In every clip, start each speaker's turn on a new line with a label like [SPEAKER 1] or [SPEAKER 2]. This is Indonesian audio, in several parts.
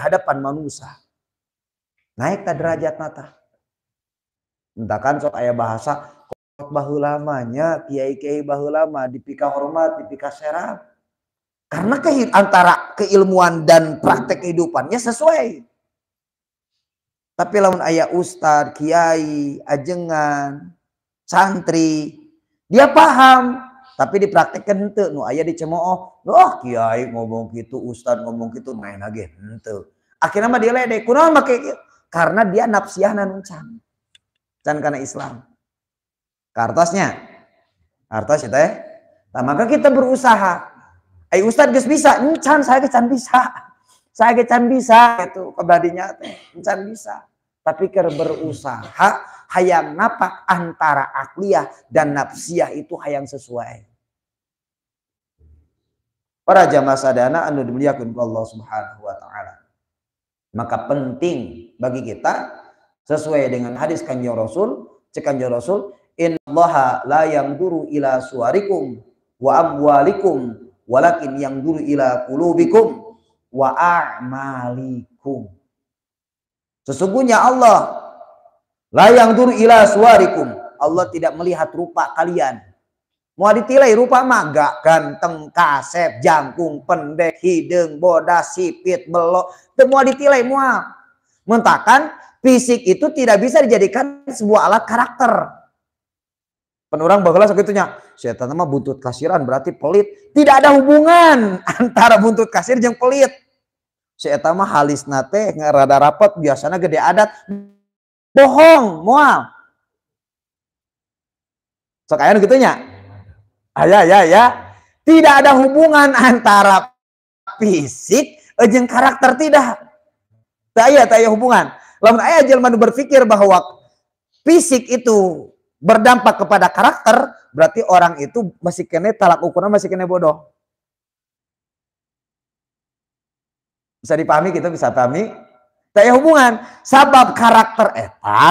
[SPEAKER 1] hadapan manusia. Naik tak derajat nata. Entah kan sok ayah bahasa bahulamanya lamanya, kiai-kiai bahulama dipika hormat, dipika serap. Karena ke, antara keilmuan dan praktek kehidupannya sesuai. Tapi lawan ayah ustad, kiai, ajengan, santri, dia paham tapi dipraktekkan itu nu ayah dicemooh oh kiai ngomong gitu ustad ngomong gitu main lagi itu akhirnya mah dia ledek kurang pakai karena dia nafsiah nun can can karena Islam kartasnya kartas ya teh nah, maka kita berusaha eh ustad gus bisa nuncan saya kecan bisa saya kecan bisa itu kebadinya teh nuncan bisa tapi ker berusaha hayang napa antara akliyah dan nafsiyah itu hayang sesuai. Para jamaah sadana anu dimuliakan Allah Subhanahu wa taala. Maka penting bagi kita sesuai dengan hadis Kanjeng Rasul, cek Kanjeng Rasul, "Innallaha la guru ila suarikum wa amwalikum walakin guru ila qulubikum wa a'malikum." Sesungguhnya Allah La yang duru ila suarikum. Allah tidak melihat rupa kalian. Mau ditilai rupa maga, ganteng, kasep, jangkung, pendek, hidung, bodas, sipit, belok. Semua ditilai semua Mentakan fisik itu tidak bisa dijadikan sebuah alat karakter. Penurang bagala segitunya. Setan mah buntut kasiran berarti pelit. Tidak ada hubungan antara buntut kasir yang pelit. Setan mah halis nate rada rapat biasanya gede adat bohong moal sekalian aya gitunya ayah, ya ya tidak ada hubungan antara fisik jeung karakter tidak tak ya, tak ya hubungan lamun ayah jelma berpikir bahwa fisik itu berdampak kepada karakter berarti orang itu masih kena talak ukuran masih kena bodoh bisa dipahami kita bisa pahami ada hubungan sabab karakter eta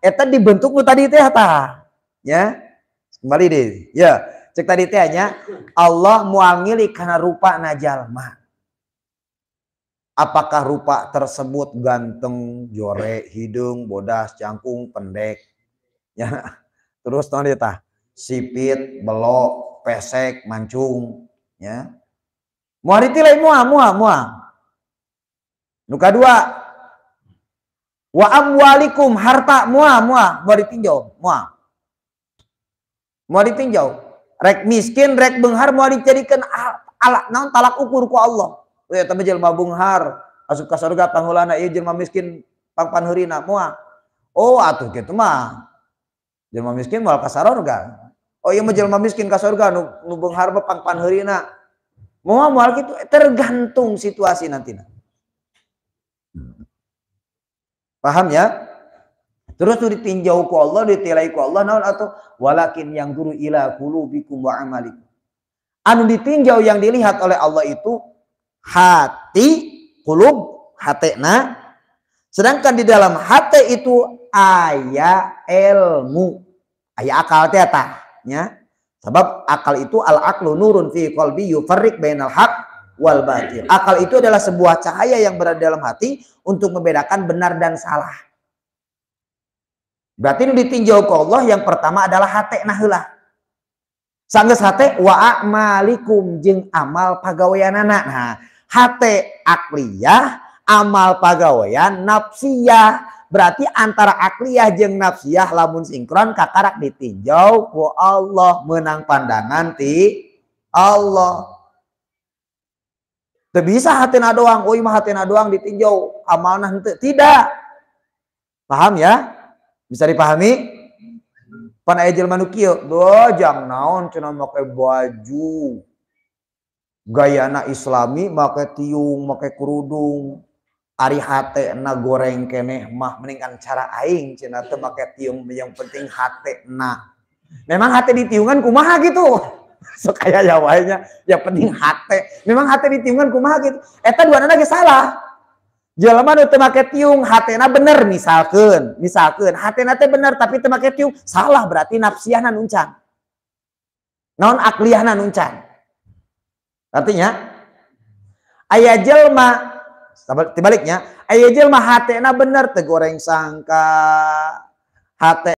[SPEAKER 1] eta dibentuk nu tadi teh eta ya kembali deh ya cek tadi teh nya Allah muangili karena rupa najalma apakah rupa tersebut ganteng jore hidung bodas cangkung pendek ya terus tadi tah sipit belok pesek mancung ya muari tilai mua, mua, mual nuka dua Wa amwalikum harta mua mua mau ditinjau mua. Mau ditinjau. Rek miskin rek benghar mau dijadikan ah, alat non talak ukur ku Allah. ya tapi jelma benghar asup ke surga tanghulana iya jelma miskin pang muah. mua. Oh atuh gitu mah. Jelma miskin moal ke surga Oh iya mau jelma miskin ke surga nu, nu benghar mah pang mua mua gitu tergantung situasi nantina. Paham ya? Terus tu ditinjau ku Allah, ditilai ku Allah naon atau walakin yang guru ila qulubikum wa amalik. Anu ditinjau yang dilihat oleh Allah itu hati, kulub, hatena. Sedangkan di dalam hati itu aya ilmu. Aya akal teh ya. Sebab akal itu al aklu nurun fi qalbi yufarriq bainal haq wal batil. Akal itu adalah sebuah cahaya yang berada dalam hati untuk membedakan benar dan salah. Berarti ini ditinjau ke Allah yang pertama adalah hati nahulah. Sangges hati wa amalikum jeng amal anak. Nah, hati akliyah, amal pagawean, nafsiyah. Berarti antara akliyah jeng nafsiyah lamun sinkron kakarak ditinjau ku Allah menang pandangan ti Allah Teu bisa hatena doang, oh mah hatena doang ditinjau amalna ente Tidak. Paham ya? Bisa dipahami? Pan aya jelema nu jang naon cenah make baju. Gayana islami make tiung, make kerudung. Ari hate na goreng keneh mah mendingan cara aing cenah teu make tiung yang penting hate na. Memang hate ditiungan kumaha gitu. so kayak ya wainya ya penting hati memang hate ditiungan kumaha gitu eta dua nana salah jelema nu teu make tiung hatena bener misalkan misalkan hatena teh bener tapi teu make tiung salah berarti nafsiahna nuncang non akliyahna nuncang artinya ayah jelma tibaliknya ayah jelma hatena bener teh goreng sangka hate